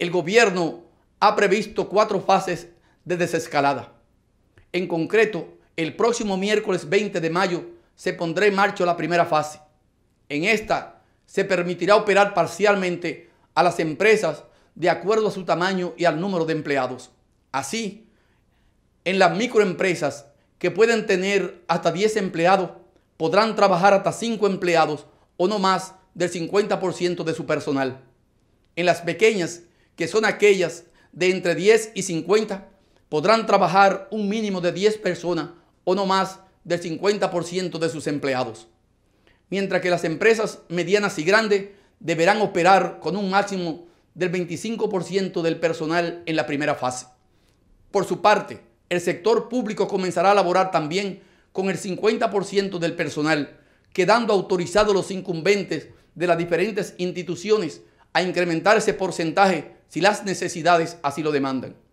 el gobierno ha previsto cuatro fases de desescalada. En concreto, el próximo miércoles 20 de mayo se pondrá en marcha la primera fase. En esta se permitirá operar parcialmente a las empresas de acuerdo a su tamaño y al número de empleados. Así, en las microempresas que pueden tener hasta 10 empleados, podrán trabajar hasta 5 empleados o no más del 50% de su personal. En las pequeñas que son aquellas de entre 10 y 50, podrán trabajar un mínimo de 10 personas o no más del 50% de sus empleados. Mientras que las empresas medianas y grandes deberán operar con un máximo del 25% del personal en la primera fase. Por su parte, el sector público comenzará a laborar también con el 50% del personal, quedando autorizados los incumbentes de las diferentes instituciones a incrementar ese porcentaje si las necesidades así lo demandan.